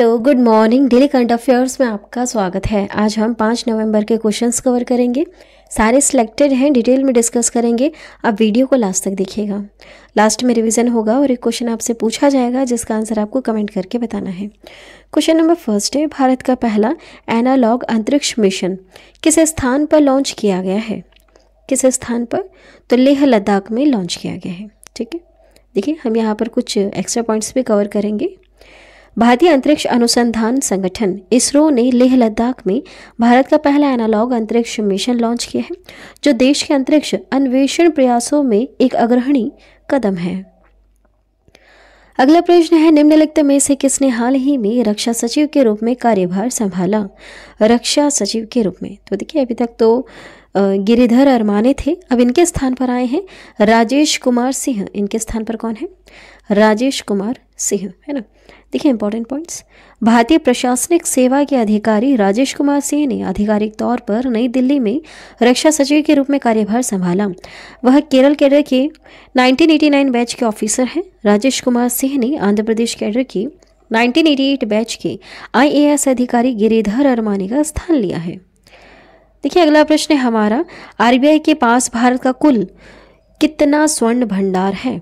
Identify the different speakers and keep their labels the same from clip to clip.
Speaker 1: तो good morning daily current affairs में आपका स्वागत है आज हम पाँच नवंबर के क्वेश्चंस कवर करेंगे सारे सिलेक्टेड हैं डिटेल में डिस्कस करेंगे आप वीडियो को लास्ट तक देखिएगा लास्ट में रिवीजन होगा और एक क्वेश्चन आपसे पूछा जाएगा जिसका आंसर आपको कमेंट करके बताना है क्वेश्चन नंबर फर्स्ट है भारत का पहला एनालॉग अंतरिक्ष मिशन किस स्थान पर लॉन्च किया गया है किस स्थान पर तो लेह लद्दाख में लॉन्च किया गया है ठीक है देखिए हम यहाँ पर कुछ एक्स्ट्रा पॉइंट्स भी कवर करेंगे भारतीय अंतरिक्ष अनुसंधान संगठन इसरो ने लेह लद्दाख में भारत का पहला एनालॉग अंतरिक्ष मिशन लॉन्च किया है जो देश के अंतरिक्ष अन्वेषण प्रयासों में एक अग्रहणी कदम है अगला प्रश्न है निम्नलिखित में से किसने हाल ही में रक्षा सचिव के रूप में कार्यभार संभाला रक्षा सचिव के रूप में तो देखिए अभी तक तो गिरिधर अरमाने थे अब इनके स्थान पर आए हैं राजेश कुमार सिंह इनके स्थान पर कौन है राजेश कुमार सिंह है ना देखिए इंपॉर्टेंट पॉइंट्स भारतीय प्रशासनिक सेवा के अधिकारी राजेश कुमार सिंह ने आधिकारिक तौर पर नई दिल्ली में रक्षा सचिव के रूप में कार्यभार संभाला वह केरल कैडर के 1989 बैच के ऑफिसर हैं राजेश कुमार सिंह ने आंध्र प्रदेश कैडर की 1988 बैच के आईएएस अधिकारी गिरिधर अरमानी का स्थान लिया है देखिए अगला प्रश्न है हमारा आरबीआई के पास भारत का कुल कितना स्वर्ण भंडार है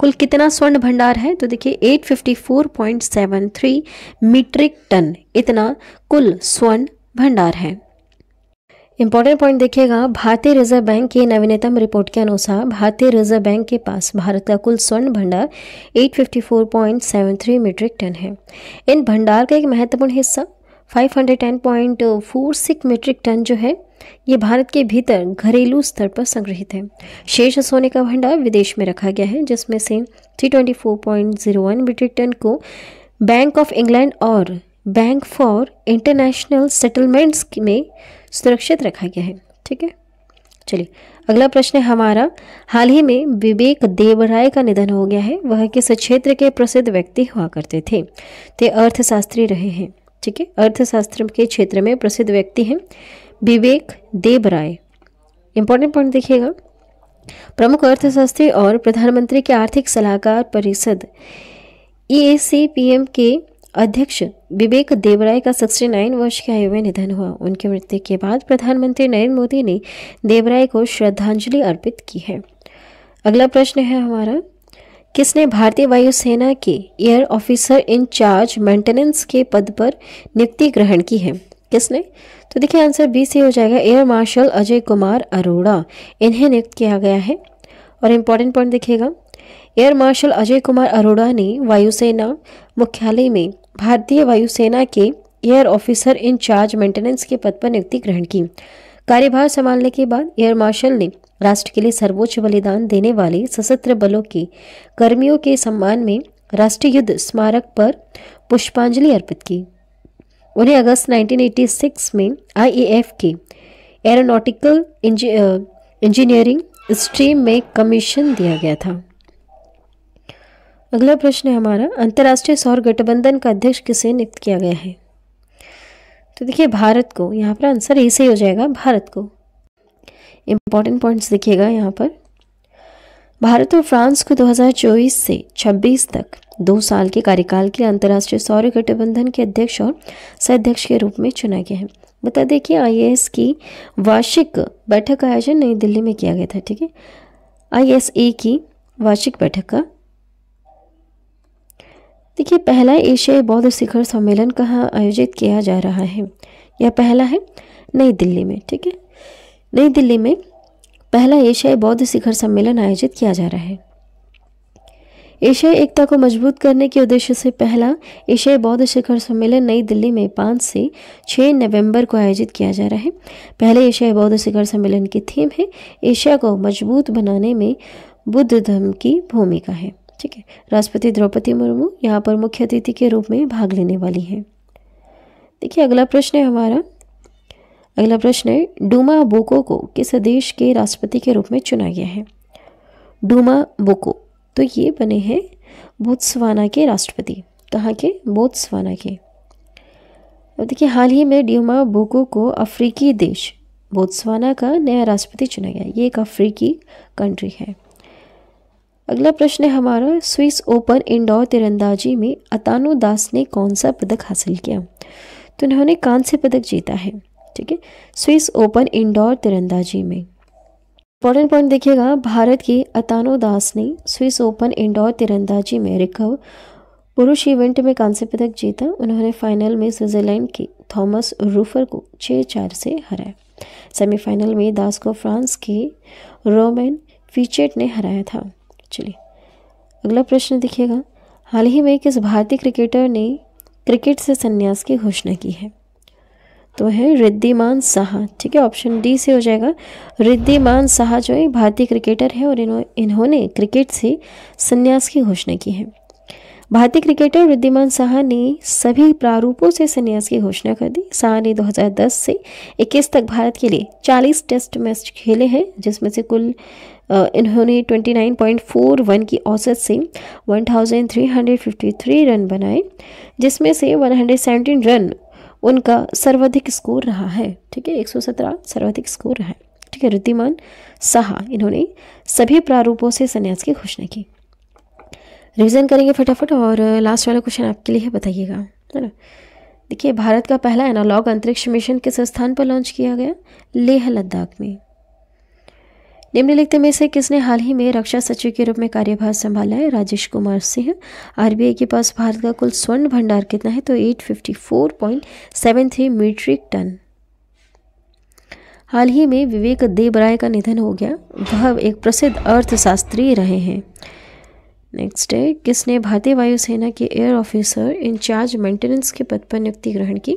Speaker 1: कुल कितना स्वर्ण भंडार है तो देखिए 854.73 मीट्रिक टन इतना कुल स्वर्ण भंडार है इंपॉर्टेंट पॉइंट देखिएगा भारतीय रिजर्व बैंक की नवीनतम रिपोर्ट के अनुसार भारतीय रिजर्व बैंक के पास भारत का कुल स्वर्ण भंडार 854.73 मीट्रिक टन है इन भंडार का एक महत्वपूर्ण हिस्सा 510.46 मीट्रिक टन जो है ये भारत के भीतर घरेलू स्तर पर संग्रहित है शेष सोने का भंडार विदेश में रखा गया है जिसमें से 324.01 मीट्रिक टन को बैंक ऑफ इंग्लैंड और बैंक फॉर इंटरनेशनल सेटलमेंट्स में सुरक्षित रखा गया है ठीक है चलिए अगला प्रश्न है हमारा हाल ही में विवेक देवराय का निधन हो गया है वह किस क्षेत्र के प्रसिद्ध व्यक्ति हुआ करते थे ते अर्थशास्त्री रहे हैं ठीक है अर्थशास्त्र के क्षेत्र में प्रसिद्ध व्यक्ति हैं विवेक देव राय इंपॉर्टेंट पॉइंट देखिएगा प्रमुख अर्थशास्त्री और प्रधानमंत्री के आर्थिक सलाहकार परिषद ई e के अध्यक्ष विवेक देवराय का 69 वर्ष की आयु में निधन हुआ उनकी मृत्यु के बाद प्रधानमंत्री नरेंद्र मोदी ने देवराय को श्रद्धांजलि अर्पित की है अगला प्रश्न है हमारा किसने भारतीय वायुसेना के air officer in charge maintenance के पद पर नियुक्ति ग्रहण की है किसने तो देखिए आंसर बी से हो जाएगा एयर मार्शल अजय कुमार अरोड़ा इन्हें नियुक्त किया गया है और इम्पॉर्टेंट पॉइंट देखिएगा एयर मार्शल अजय कुमार अरोड़ा ने वायुसेना मुख्यालय में भारतीय वायुसेना के air officer in charge maintenance के पद पर नियुक्ति ग्रहण की कार्यभार संभालने के बाद एयर मार्शल ने राष्ट्र के लिए सर्वोच्च बलिदान देने वाले सशस्त्र बलों के कर्मियों के सम्मान में राष्ट्रीय युद्ध स्मारक पर पुष्पांजलि अर्पित की उन्हें अगस्त 1986 में आईएएफ के एरोनॉटिकल इंजीनियरिंग स्ट्रीम में कमीशन दिया गया था अगला प्रश्न है हमारा अंतर्राष्ट्रीय सौर गठबंधन का अध्यक्ष किसे नियुक्त किया गया है तो देखिए भारत को यहाँ पर आंसर ए सही हो जाएगा भारत को इम्पॉर्टेंट पॉइंट्स देखिएगा यहाँ पर भारत और फ्रांस को 2024 से 26 तक दो साल के कार्यकाल के लिए अंतर्राष्ट्रीय सौर गठबंधन के अध्यक्ष और अध्यक्ष के रूप में चुना गया है बता दें कि आई की वार्षिक बैठक का आयोजन नई दिल्ली में किया गया था ठीक है आई की वार्षिक बैठक का देखिए पहला एशियाई बौद्ध शिखर सम्मेलन कहाँ आयोजित किया जा रहा है यह पहला है नई दिल्ली में ठीक है नई दिल्ली में पहला एशियाई बौद्ध शिखर सम्मेलन आयोजित किया जा रहा है एशियाई एकता को मजबूत करने के उद्देश्य से पहला एशियाई बौद्ध शिखर सम्मेलन नई दिल्ली में पाँच से छः नवंबर को आयोजित किया जा रहा है पहले एशियाई बौद्ध शिखर सम्मेलन की थीम है एशिया को मजबूत बनाने में बुद्ध धर्म की भूमिका है ठीक है राष्ट्रपति द्रौपदी मुर्मू यहाँ पर मुख्य अतिथि के रूप में भाग लेने वाली हैं देखिए अगला प्रश्न है हमारा अगला प्रश्न है डूमा बोको को किस देश के राष्ट्रपति के रूप में चुना गया है डूमा बोको तो ये बने हैं बोत्सवाना के राष्ट्रपति कहाँ के बोत्सवाना के अब देखिए हाल ही में ड्यूमा बोको को अफ्रीकी देश बोत्सवाना का नया राष्ट्रपति चुना गया ये एक अफ्रीकी कंट्री है अगला प्रश्न है हमारा स्विस ओपन इंडोर तिरंदाजी में अतानु दास ने कौन सा पदक हासिल किया तो इन्होंने कांस्य पदक जीता है ठीक है स्विस ओपन इंडोर तिरंदाजी में इंपॉर्टेंट पॉइंट देखिएगा भारत के अतानु दास ने स्विस ओपन इंडोर तिरंदाजी में रिकव पुरुष इवेंट में कांस्य पदक जीता उन्होंने फाइनल में स्विट्जरलैंड के थॉमस रूफर को छः चार से हराया सेमीफाइनल में दास को फ्रांस के रोमैन फीचेट ने हराया था चलिए अगला प्रश्न देखिएगा हाल ही में किस भारतीय क्रिकेटर ने क्रिकेट से संन्यास की घोषणा की है तो है रिद्धिमान साहा ठीक है ऑप्शन डी से हो जाएगा रिद्धिमान साहा जो है भारतीय क्रिकेटर है और इन्हों इन्होंने क्रिकेट से संन्यास की घोषणा की है भारतीय क्रिकेटर रिद्धिमान साहा ने सभी प्रारूपों से संन्यास की घोषणा कर दी साहा ने 2010 से 21 तक भारत के लिए 40 टेस्ट मैच खेले हैं जिसमें से कुल इन्होंने 29.41 की औसत से 1353 रन बनाए जिसमें से 117 रन उनका सर्वाधिक स्कोर रहा है ठीक है 117 सर्वाधिक स्कोर रहा है ठीक है रुद्धिमान साहा इन्होंने सभी प्रारूपों से संन्यास की घोषणा की रिवीजन करेंगे फटाफट और लास्ट वाला क्वेश्चन आपके लिए बताइएगा है ना देखिए भारत का पहला एनालॉग अंतरिक्ष मिशन किस स्थान पर लॉन्च किया गया लेह लद्दाख में निम्नलिखित में से किसने हाल ही में रक्षा सचिव के रूप में कार्यभार संभाला है राजेश कुमार सिंह आरबीआई के पास भारत का कुल स्वर्ण भंडार कितना है तो 854.73 मीट्रिक टन हाल ही में विवेक देबराय का निधन हो गया वह एक प्रसिद्ध अर्थशास्त्री रहे हैं नेक्स्ट है किसने भारतीय वायुसेना के एयर ऑफिसर इंचार्ज मेंटेनेंस के पद पर नियुक्ति ग्रहण की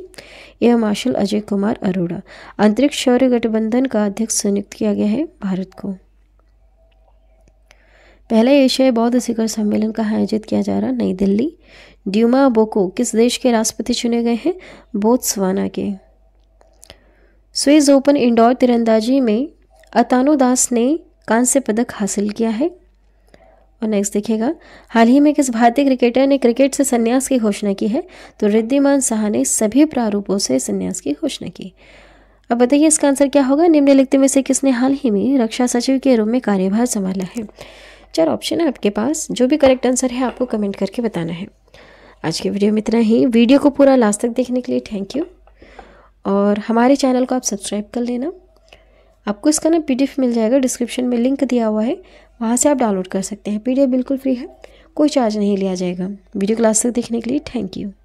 Speaker 1: एयर मार्शल अजय कुमार अरोड़ा अंतरिक्ष शौर्य गठबंधन का अध्यक्ष नियुक्त किया गया है भारत को पहला एशियाई बौद्ध शिखर सम्मेलन कहाँ आयोजित किया जा रहा नई दिल्ली ड्यूमा बोको किस देश के राष्ट्रपति चुने गए हैं बोत्सवाना के स्विस ओपन इंडोर तिरंदाजी में अतानो दास ने कांस्य पदक हासिल किया है और नेक्स्ट देखिएगा हाल ही में किस भारतीय क्रिकेटर ने क्रिकेट से संन्यास की घोषणा की है तो रिद्धिमान साहा ने सभी प्रारूपों से संन्यास की घोषणा की अब बताइए इसका आंसर क्या होगा निम्नलिखित में से किसने हाल ही में रक्षा सचिव के रूप में कार्यभार संभाला है चार ऑप्शन है आपके पास जो भी करेक्ट आंसर है आपको कमेंट करके बताना है आज के वीडियो में इतना ही वीडियो को पूरा लास्ट तक देखने के लिए थैंक यू और हमारे चैनल को आप सब्सक्राइब कर लेना आपको इसका ना पीडीएफ मिल जाएगा डिस्क्रिप्शन में लिंक दिया हुआ है वहाँ से आप डाउनलोड कर सकते हैं पीडीएफ बिल्कुल फ्री है कोई चार्ज नहीं लिया जाएगा वीडियो क्लास तक देखने के लिए थैंक यू